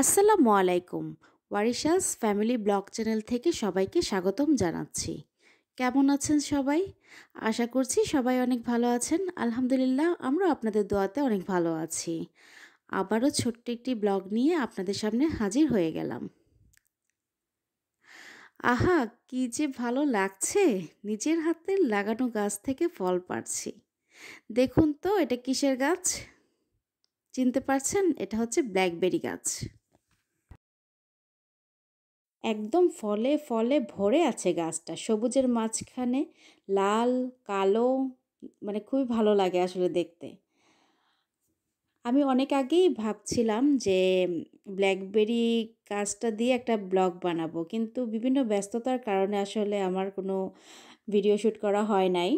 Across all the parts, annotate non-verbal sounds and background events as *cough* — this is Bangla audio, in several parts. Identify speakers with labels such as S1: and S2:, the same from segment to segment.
S1: আসসালামু আলাইকুম ওয়ারিশাস ফ্যামিলি ব্লগ চ্যানেল থেকে সবাইকে স্বাগতম জানাচ্ছি কেমন আছেন সবাই আশা করছি সবাই অনেক ভালো আছেন আলহামদুলিল্লাহ আমরা আপনাদের দোয়াতে অনেক ভালো আছি আবারও ছোট্ট একটি ব্লগ নিয়ে আপনাদের সামনে হাজির হয়ে গেলাম আহা কি যে ভালো লাগছে নিজের হাতে লাগানো গাছ থেকে ফল পাচ্ছি দেখুন তো এটা কিসের গাছ চিনতে পারছেন এটা হচ্ছে ব্ল্যাকবেরি গাছ একদম ফলে ফলে ভরে আছে গাছটা সবুজের মাঝখানে লাল কালো মানে খুবই ভালো লাগে আসলে দেখতে আমি অনেক আগেই ভাবছিলাম যে ব্ল্যাকবেরি গাছটা দিয়ে একটা ব্লগ বানাবো কিন্তু বিভিন্ন ব্যস্ততার কারণে আসলে আমার কোনো ভিডিও শ্যুট করা হয় নাই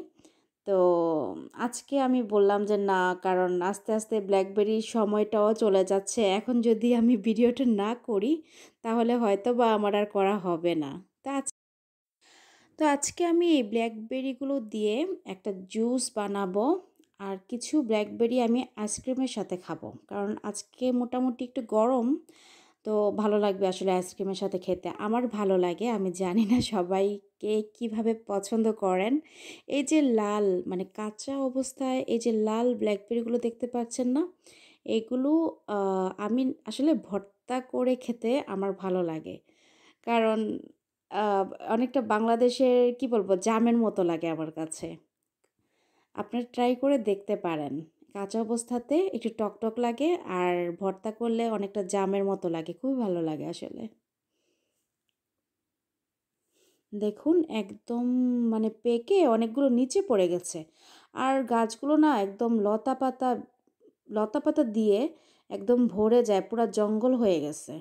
S1: তো আজকে আমি বললাম যে না কারণ আস্তে আস্তে ব্ল্যাকবেরির সময়টাও চলে যাচ্ছে এখন যদি আমি ভিডিওটা না করি তাহলে হয়তো বা আমার আর করা হবে না তা তো আজকে আমি এই ব্ল্যাকবেরিগুলো দিয়ে একটা জুস বানাবো আর কিছু ব্ল্যাকবেরি আমি আইসক্রিমের সাথে খাবো কারণ আজকে মোটামুটি একটু গরম তো ভালো লাগবে আসলে আইসক্রিমের সাথে খেতে আমার ভালো লাগে আমি জানি না সবাই কে কিভাবে পছন্দ করেন এই যে লাল মানে কাঁচা অবস্থায় এই যে লাল ব্ল্যাকবেরিগুলো দেখতে পাচ্ছেন না এগুলো আমি আসলে ভর্তা করে খেতে আমার ভালো লাগে কারণ অনেকটা বাংলাদেশের কি বলবো জামের মতো লাগে আমার কাছে আপনারা ট্রাই করে দেখতে পারেন কাঁচা অবস্থাতে একটু টকটক লাগে আর ভর্তা করলে অনেকটা জামের মতো লাগে খুবই ভালো লাগে আসলে দেখুন একদম মানে পেকে অনেকগুলো নিচে পড়ে গেছে আর গাছগুলো না একদম লতা পাতা লতা পাতা দিয়ে একদম ভরে যায় পুরো জঙ্গল হয়ে গেছে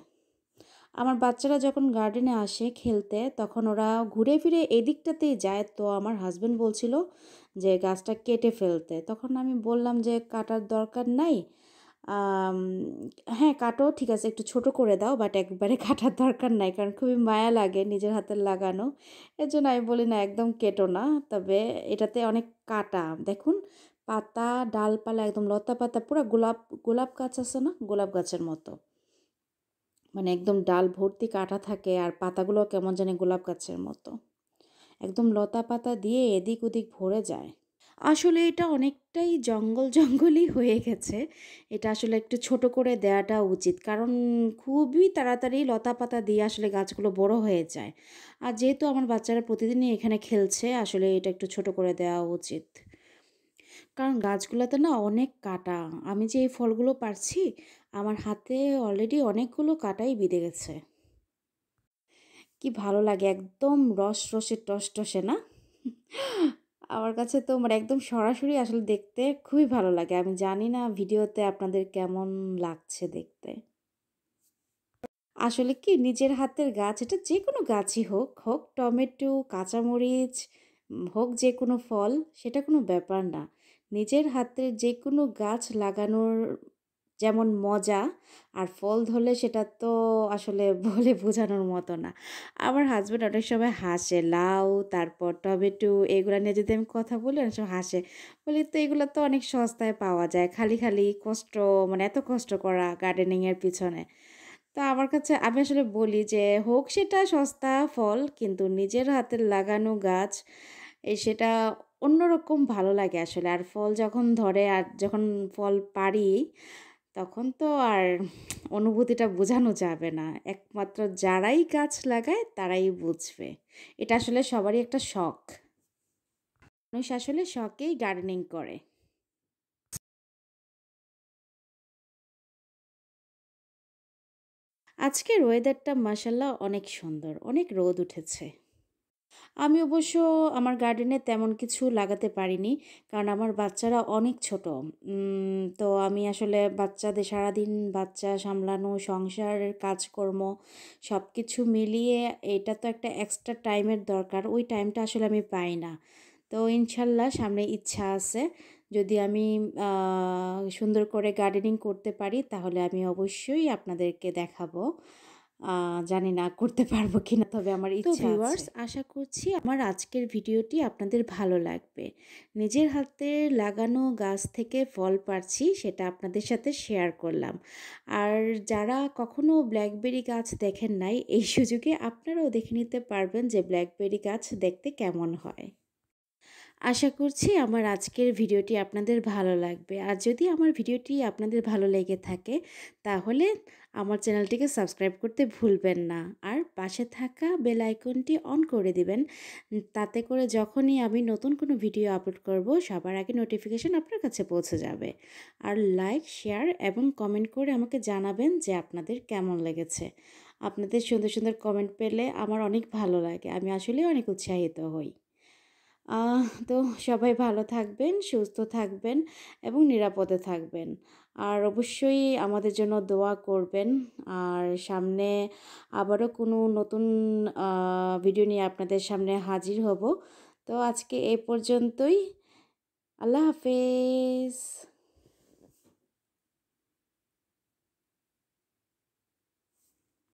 S1: আমার বাচ্চারা যখন গার্ডেনে আসে খেলতে তখন ওরা ঘুরে ফিরে এদিকটাতেই যায় তো আমার হাজব্যান্ড বলছিল যে গাছটা কেটে ফেলতে তখন আমি বললাম যে কাটার দরকার নাই হ্যাঁ কাটো ঠিক আছে একটু ছোট করে দাও বাট একবারে *laughs* কাটার দরকার নাই কারণ খুবই মায়া লাগে নিজের হাতে লাগানো এর জন্য আমি বলি না একদম কেটো না তবে এটাতে অনেক কাটা দেখুন পাতা ডালপালা একদম লতা পাতা পুরো গোলাপ গোলাপ গাছ আছে না গোলাপ গাছের মতো মানে একদম ডাল ভর্তি কাটা থাকে আর পাতাগুলো কেমন জানি গোলাপ গাছের মতো একদম লতা পাতা দিয়ে এদিক ওদিক ভরে যায় আসলে এটা অনেকটাই জঙ্গল জঙ্গলই হয়ে গেছে এটা আসলে একটু ছোট করে দেওয়াটা উচিত কারণ খুবই তাড়াতাড়ি লতা পাতা দিয়ে আসলে গাছগুলো বড় হয়ে যায় আর যেহেতু আমার বাচ্চারা প্রতিদিনই এখানে খেলছে আসলে এটা একটু ছোট করে দেওয়া উচিত কারণ গাছগুলোতে না অনেক কাটা আমি যে এই ফলগুলো পারছি আমার হাতে অলরেডি অনেকগুলো কাটাই বিঁধে গেছে কি ভালো লাগে একদম রস রসে টস টসে না আমার কাছে তো মানে একদম সরাসরি আসলে দেখতে খুবই ভালো লাগে আমি জানি না ভিডিওতে আপনাদের কেমন লাগছে দেখতে আসলে কি নিজের হাতের গাছ এটা যে কোনো গাছই হোক হোক টমেটো কাঁচামরিচ হোক যে কোনো ফল সেটা কোনো ব্যাপার না নিজের হাতের যে কোনো গাছ লাগানোর যেমন মজা আর ফল ধরলে সেটা তো আসলে *laughs* বলে বোঝানোর মতো না আমার হাজব্যান্ড অনেক সময় হাসে লাউ তারপর টমেটো এগুলো নিয়ে যদি আমি কথা বলি অনেক সময় হাসে বলি তো এগুলো তো অনেক সস্তায় পাওয়া যায় খালি খালি কষ্ট মানে এত কষ্ট করা গার্ডেনিংয়ের পিছনে তো আমার কাছে আমি আসলে বলি যে হোক সেটা সস্তা ফল কিন্তু নিজের হাতে লাগানো গাছ সেটা অন্যরকম ভালো লাগে আসলে আর ফল যখন ধরে আর যখন ফল পারি তখন তো আর অনুভূতিটা বোঝানো যাবে না একমাত্র যারাই গাছ লাগায় তারাই বুঝবে এটা আসলে সবারই একটা শখ মানুষ আসলে শখেই গার্ডেনিং করে আজকের ওয়েদারটা মাসাল্লাহ অনেক সুন্দর অনেক রোদ উঠেছে আমি অবশ্য আমার গার্ডেনে তেমন কিছু লাগাতে পারিনি কারণ আমার বাচ্চারা অনেক ছোট তো আমি আসলে বাচ্চাদের সারাদিন বাচ্চা সামলানো সংসারের কাজকর্ম সব কিছু মিলিয়ে এটা তো একটা এক্সট্রা টাইমের দরকার ওই টাইমটা আসলে আমি পাই না তো ইনশাল্লাহ সামনে ইচ্ছা আছে যদি আমি সুন্দর করে গার্ডেনিং করতে পারি তাহলে আমি অবশ্যই আপনাদেরকে দেখাবো জানি না করতে পারবো কি না তবে আমার ইচ্ছা ভিউয়ার্স আশা করছি আমার আজকের ভিডিওটি আপনাদের ভালো লাগবে নিজের হাতে লাগানো গাছ থেকে ফল পারছি সেটা আপনাদের সাথে শেয়ার করলাম আর যারা কখনো ব্ল্যাকবেরি গাছ দেখেন নাই এই সুযোগে আপনারাও দেখে নিতে পারবেন যে ব্ল্যাকবেরি গাছ দেখতে কেমন হয় আশা করছি আমার আজকের ভিডিওটি আপনাদের ভালো লাগবে আর যদি আমার ভিডিওটি আপনাদের ভালো লেগে থাকে তাহলে আমার চ্যানেলটিকে সাবস্ক্রাইব করতে ভুলবেন না আর পাশে থাকা বেল আইকনটি অন করে দিবেন তাতে করে যখনই আমি নতুন কোনো ভিডিও আপলোড করব সবার আগে নোটিফিকেশান আপনার কাছে পৌঁছে যাবে আর লাইক শেয়ার এবং কমেন্ট করে আমাকে জানাবেন যে আপনাদের কেমন লেগেছে আপনাদের সুন্দর সুন্দর কমেন্ট পেলে আমার অনেক ভালো লাগে আমি আসলে অনেক উৎসাহিত হই তো সবাই ভালো থাকবেন সুস্থ থাকবেন এবং নিরাপদে থাকবেন আর অবশ্যই আমাদের জন্য দোয়া করবেন আর সামনে আবারও কোনো নতুন ভিডিও নিয়ে আপনাদের সামনে হাজির হব তো আজকে এ পর্যন্তই আল্লাহ হাফেজ